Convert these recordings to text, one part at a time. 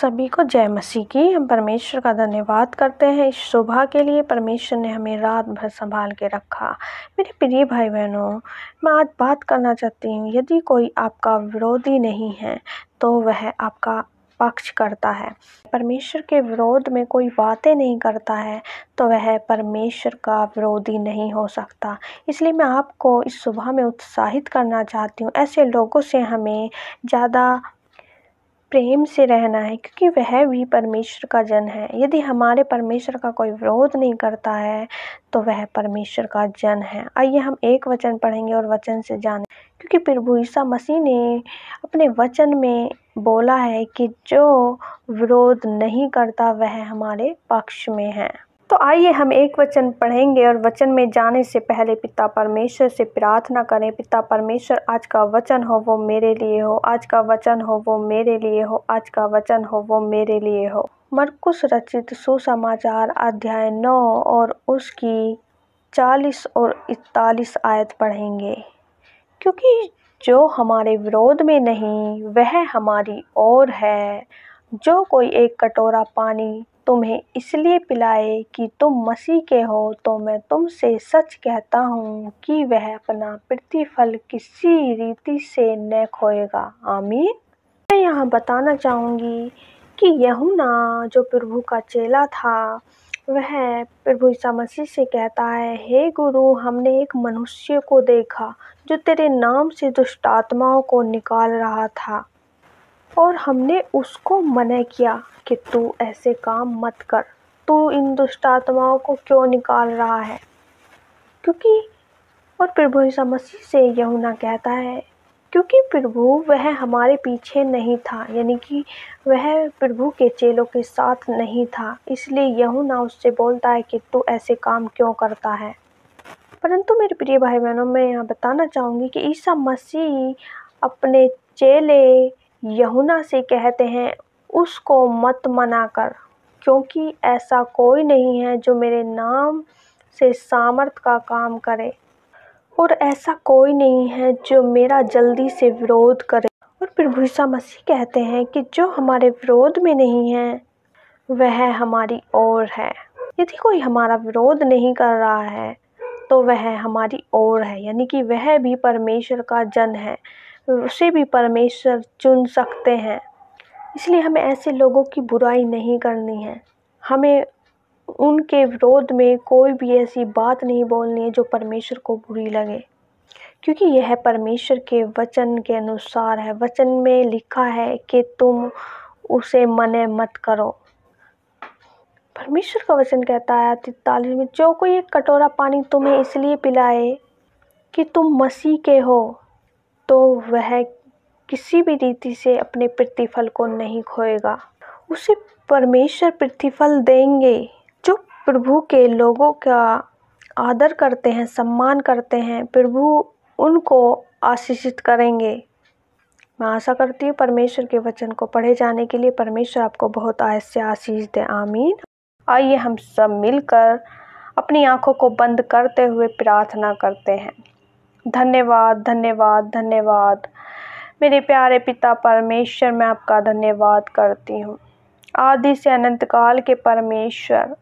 सभी को जय मसीह की हम परमेश्वर का धन्यवाद करते हैं इस सुबह के लिए परमेश्वर ने हमें रात भर संभाल के रखा मेरे प्रिय भाई बहनों मैं आज बात करना चाहती हूँ यदि कोई आपका विरोधी नहीं है तो वह आपका पक्ष करता है परमेश्वर के विरोध में कोई बातें नहीं करता है तो वह परमेश्वर का विरोधी नहीं हो सकता इसलिए मैं आपको इस सुबह में उत्साहित करना चाहती हूँ ऐसे लोगों से हमें ज़्यादा प्रेम से रहना है क्योंकि वह भी परमेश्वर का जन है यदि हमारे परमेश्वर का कोई विरोध नहीं करता है तो वह परमेश्वर का जन है आइए हम एक वचन पढ़ेंगे और वचन से जाने क्योंकि प्रभु ईसा मसीह ने अपने वचन में बोला है कि जो विरोध नहीं करता वह हमारे पक्ष में है दोस्तों आइए हम एक वचन पढ़ेंगे और वचन में जाने से पहले पिता परमेश्वर से प्रार्थना करें पिता परमेश्वर आज का वचन हो वो मेरे लिए हो आज का वचन हो वो मेरे लिए हो आज का वचन हो वो मेरे लिए हो मरकुश रचित सुसमाचार अध्याय नौ और उसकी चालीस और इकतालीस आयत पढ़ेंगे क्योंकि जो हमारे विरोध में नहीं वह हमारी ओर है जो कोई एक कटोरा पानी तुम्हें इसलिए पिलाए कि तुम मसीह के हो तो मैं तुमसे सच कहता हूँ कि वह अपना प्रतिफल किसी रीति से न खोएगा आमीन मैं यहाँ बताना चाहूँगी कि यहूना जो प्रभु का चेला था वह प्रभु ईसा मसीह से कहता है हे गुरु हमने एक मनुष्य को देखा जो तेरे नाम से दुष्ट आत्माओं को निकाल रहा था और हमने उसको मना किया कि तू ऐसे काम मत कर तू इन दुष्ट आत्माओं को क्यों निकाल रहा है क्योंकि और प्रभु ईसा मसीह से यहुना कहता है क्योंकि प्रभु वह हमारे पीछे नहीं था यानी कि वह प्रभु के चेलों के साथ नहीं था इसलिए यहुना उससे बोलता है कि तू ऐसे काम क्यों करता है परंतु मेरे प्रिय भाई बहनों मैं यहाँ बताना चाहूँगी कि ईसा मसीह अपने चेले यहुना से कहते हैं उसको मत मना कर क्योंकि ऐसा कोई नहीं है जो मेरे नाम से सामर्थ का काम करे और ऐसा कोई नहीं है जो मेरा जल्दी से विरोध करे और फिर भूसा मसीह कहते हैं कि जो हमारे विरोध में नहीं है वह हमारी ओर है यदि कोई हमारा विरोध नहीं कर रहा है तो वह हमारी ओर है यानी कि वह भी परमेश्वर का जन है उसे भी परमेश्वर चुन सकते हैं इसलिए हमें ऐसे लोगों की बुराई नहीं करनी है हमें उनके विरोध में कोई भी ऐसी बात नहीं बोलनी है जो परमेश्वर को बुरी लगे क्योंकि यह परमेश्वर के वचन के अनुसार है वचन में लिखा है कि तुम उसे मने मत करो परमेश्वर का वचन कहता है तैतालीस में जो कोई एक कटोरा पानी तुम्हें इसलिए पिलाए कि तुम मसीह के हो तो वह किसी भी रीति से अपने प्रतिफल को नहीं खोएगा उसे परमेश्वर प्रतिफल देंगे जो प्रभु के लोगों का आदर करते हैं सम्मान करते हैं प्रभु उनको आशीषित करेंगे मैं आशा करती हूँ परमेश्वर के वचन को पढ़े जाने के लिए परमेश्वर आपको बहुत आयस्य आशीष दे आमीन आइए हम सब मिलकर अपनी आँखों को बंद करते हुए प्रार्थना करते हैं धन्यवाद धन्यवाद धन्यवाद मेरे प्यारे पिता परमेश्वर मैं आपका धन्यवाद करती हूँ आदि से अनंत काल के परमेश्वर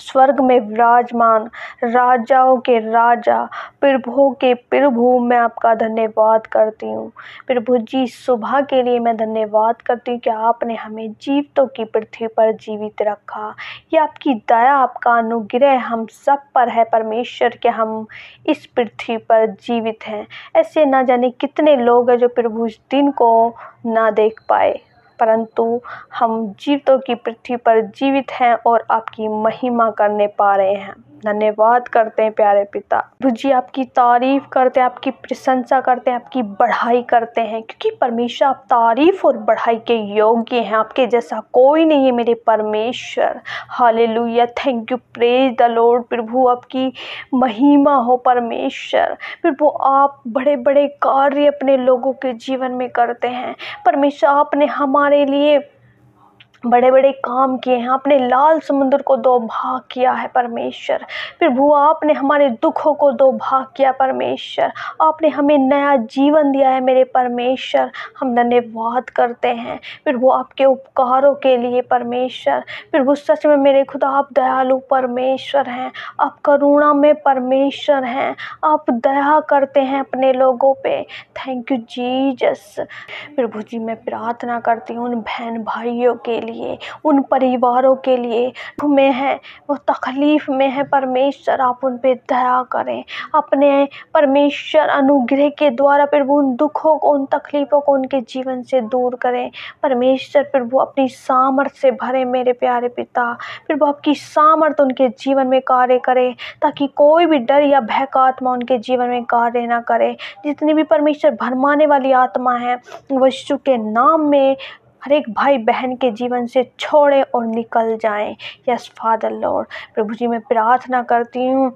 स्वर्ग में विराजमान राजाओं के राजा प्रभु के प्रभु मैं आपका धन्यवाद करती हूँ प्रभु जी सुबह के लिए मैं धन्यवाद करती हूँ कि आपने हमें जीवतों की पृथ्वी पर जीवित रखा ये आपकी दया आपका अनुग्रह हम सब पर है परमेश्वर के हम इस पृथ्वी पर जीवित हैं ऐसे ना जाने कितने लोग हैं जो प्रभु इस दिन को ना देख पाए परंतु हम जीव की पृथ्वी पर जीवित हैं और आपकी महिमा करने पा रहे हैं धन्यवाद करते हैं प्यारे पिता जी आपकी तारीफ़ करते हैं आपकी प्रशंसा करते हैं आपकी बढ़ाई करते हैं क्योंकि परमेश्वर आप तारीफ़ और बढ़ाई के योग्य हैं आपके जैसा कोई नहीं है मेरे परमेश्वर हाले thank you praise the Lord प्रभु आपकी महिमा हो परमेश्वर प्रभु आप बड़े बड़े कार्य अपने लोगों के जीवन में करते हैं परमेश्वर आपने हमारे लिए बड़े बड़े काम किए हैं आपने लाल समुद्र को दो भाग किया है परमेश्वर फिर भुआ आपने हमारे दुखों को दो भाग किया परमेश्वर आपने हमें नया जीवन दिया है मेरे परमेश्वर हम धन्यवाद करते हैं फिर वो आपके उपकारों के लिए परमेश्वर फिर वो सच में मेरे खुदा आप दयालु परमेश्वर हैं आप करुणा में परमेश्वर हैं आप दया करते हैं अपने लोगों पे थैंक यू जीजस प्रभु जी मैं प्रार्थना करती हूँ उन बहन भाइयों के लिए लिए उन परिवारों के लिए में हैं वो तकलीफ़ में हैं परमेश्वर आप उन पे दया करें अपने परमेश्वर अनुग्रह के द्वारा प्रभु उन दुखों को उन तकलीफ़ों को उनके जीवन से दूर करें परमेश्वर प्रभु अपनी सामर्थ से भरे मेरे प्यारे पिता प्रभु आपकी सामर्थ उनके जीवन में कार्य करें ताकि कोई भी डर या भय का आत्मा उनके जीवन में कार्य ना करे जितनी भी परमेश्वर भरमाने वाली आत्मा है वशु के नाम में हर एक भाई बहन के जीवन से छोड़े और निकल जाएं यस फादर लॉर्ड प्रभु जी मैं प्रार्थना करती हूँ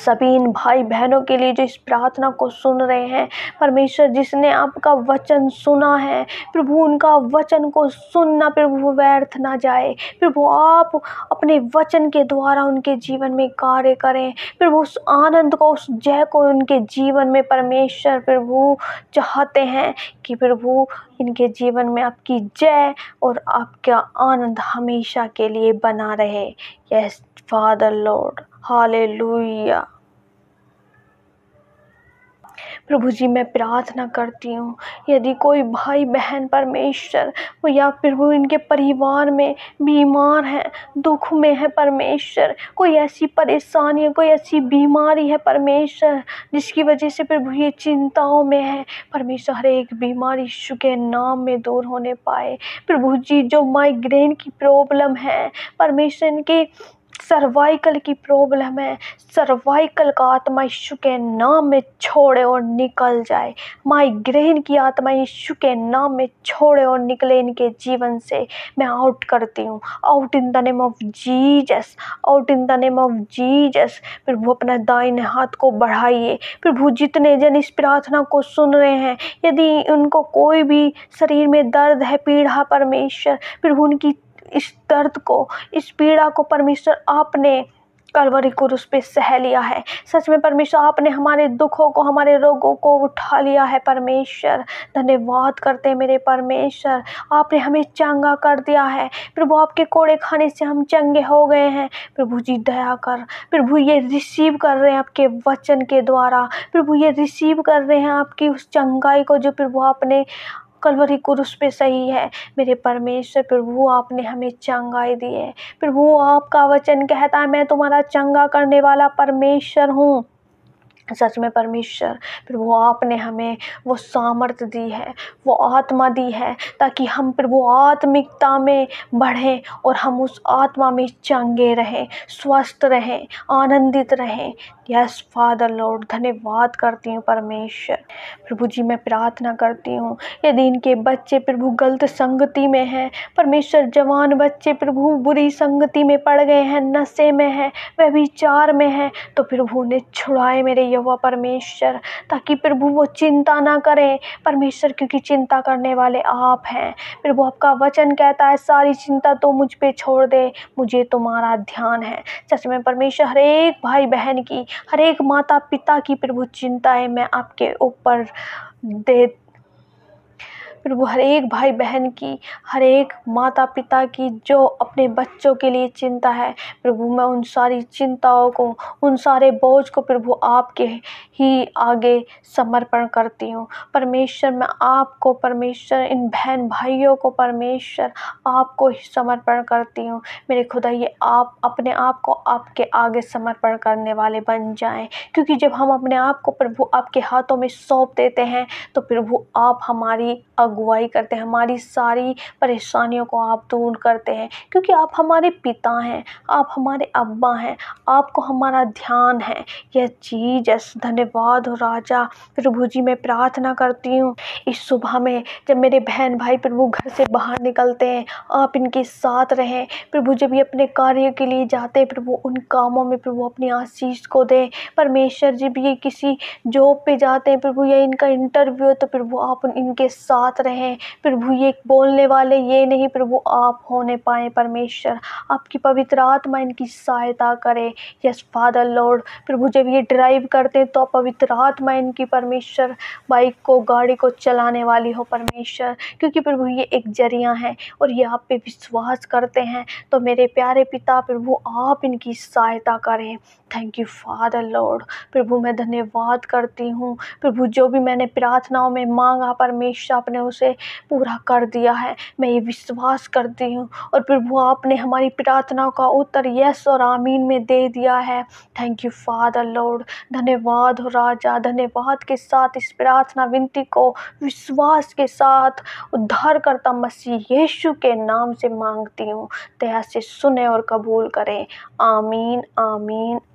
सभी इन भाई बहनों के लिए जो इस प्रार्थना को सुन रहे हैं परमेश्वर जिसने आपका वचन सुना है प्रभु उनका वचन को सुनना प्रभु व्यर्थ ना जाए प्रभु आप अपने वचन के द्वारा उनके जीवन में कार्य करें प्रभु उस आनंद को उस जय को उनके जीवन में परमेश्वर प्रभु चाहते हैं कि प्रभु इनके जीवन में आपकी जय और आपका आनंद हमेशा के लिए बना रहे यस फादर लॉर्ड हालेलुया प्रभु जी मैं प्रार्थना करती हूँ यदि कोई भाई बहन परमेश्वर या प्रभु इनके परिवार में बीमार हैं दुख में है परमेश्वर कोई ऐसी परेशानी है कोई ऐसी बीमारी है परमेश्वर जिसकी वजह से प्रभु ये चिंताओं में है परमेश्वर हर एक बीमारी यीशु के नाम में दूर होने पाए प्रभु जी जो माइग्रेन की प्रॉब्लम है परमेश्वर इनकी सर्वाइकल की प्रॉब्लम है सर्वाइकल का आत्मा यीशु के नाम में छोड़े और निकल जाए माइग्रेन की आत्मा यीशु के नाम में छोड़े और निकले इनके जीवन से मैं आउट करती हूँ out in the name of Jesus out in the name of Jesus फिर वो अपना दाइन हाथ को बढ़ाइए फिर वो जितने जन इस प्रार्थना को सुन रहे हैं यदि उनको कोई भी शरीर में दर्द है पीड़ा परमेश्वर फिर उनकी इस दर्द को इस पीड़ा को परमेश्वर आपने कलवरी क्रूस पे सह लिया है सच में परमेश्वर आपने हमारे दुखों को हमारे रोगों को उठा लिया है परमेश्वर धन्यवाद करते हैं मेरे परमेश्वर आपने हमें चंगा कर दिया है प्रभु आपके कोड़े खाने से हम चंगे हो गए हैं प्रभु जी दया कर प्रभु ये रिसीव कर रहे हैं आपके वचन के द्वारा प्रभु ये रिसीव कर रहे हैं आपकी उस चंगाई को जो प्रभु आपने कलवरी क्रूस पे सही है मेरे परमेश्वर प्रभु आपने हमें चंगाई दी है प्रभु आपका वचन कहता है मैं तुम्हारा चंगा करने वाला परमेश्वर हूँ सच में परमेश्वर प्रभु आपने हमें वो सामर्थ्य दी है वो आत्मा दी है ताकि हम प्रभु आत्मिकता में बढ़ें और हम उस आत्मा में चंगे रहें स्वस्थ रहें आनंदित रहें यस फादर लॉर्ड धन्यवाद करती हूँ परमेश्वर प्रभु जी मैं प्रार्थना करती हूँ यदि इनके बच्चे प्रभु गलत संगति में हैं परमेश्वर जवान बच्चे प्रभु बुरी संगति में पड़ गए हैं नशे में हैं विचार में हैं तो प्रभु ने छुड़ाए मेरे युवा परमेश्वर ताकि प्रभु वो चिंता ना करें परमेश्वर क्योंकि चिंता करने वाले आप हैं प्रभु आपका वचन कहता है सारी चिंता तो मुझ पर छोड़ दे मुझे तुम्हारा ध्यान है सच में परमेश्वर हर एक भाई बहन की हर एक माता पिता की प्रभु चिंताएं मैं आपके ऊपर दे प्रभु हर एक भाई बहन की हर एक माता पिता की जो अपने बच्चों के लिए चिंता है प्रभु मैं उन सारी चिंताओं को उन सारे बोझ को प्रभु आपके ही आगे समर्पण करती हूँ परमेश्वर मैं आपको परमेश्वर इन बहन भाइयों को परमेश्वर आपको ही समर्पण करती हूँ मेरे खुदा ये आप अपने आप को आपके आगे समर्पण करने वाले बन जाएं क्योंकि जब हम अपने आप को प्रभु आपके हाथों में सौंप देते हैं तो प्रभु आप हमारी अगुवाई करते हैं हमारी सारी परेशानियों को आप दूर करते हैं क्योंकि आप हमारे पिता हैं आप हमारे अब्बा हैं आपको हमारा ध्यान है यह चीज धन्यवाद बाद राजा प्रभु जी मैं प्रार्थना करती हूँ इस सुबह में जब मेरे बहन भाई प्रभु घर से बाहर निकलते हैं आप इनके साथ रहें प्रभु जब ये अपने कार्य के लिए जाते हैं प्रभु उन कामों में प्रभु अपनी आशीष को दें परमेश्वर जी भी ये किसी जॉब पे जाते हैं प्रभु या इनका इंटरव्यू तो प्रभु आप इनके साथ रहें प्रभु ये बोलने वाले ये नहीं प्रभु आप होने पाए परमेश्वर आपकी पवित्र आत्मा इनकी सहायता करे यस फादर लॉर्ड प्रभु जब ये ड्राइव करते हैं तो आप पवित्र आत्मा इनकी परमेश्वर बाइक को गाड़ी को चलाने वाली हो परमेश्वर क्योंकि प्रभु ये एक जरिया है और ये आप पे विश्वास करते हैं तो मेरे प्यारे पिता प्रभु आप इनकी सहायता करें थैंक यू फादर लॉर्ड प्रभु मैं धन्यवाद करती हूँ प्रभु जो भी मैंने प्रार्थनाओं में मांगा परमेश्वर आपने उसे पूरा कर दिया है मैं ये विश्वास करती हूँ और प्रभु आपने हमारी प्रार्थनाओं का उत्तर यस और आमीन में दे दिया है थैंक यू फादर लॉर्ड धन्यवाद साधो राजा धन्यवाद के साथ इस प्रार्थना विनती को विश्वास के साथ उद्धार करता मसीह यीशु के नाम से मांगती हूँ तया से सुने और कबूल करें आमीन आमीन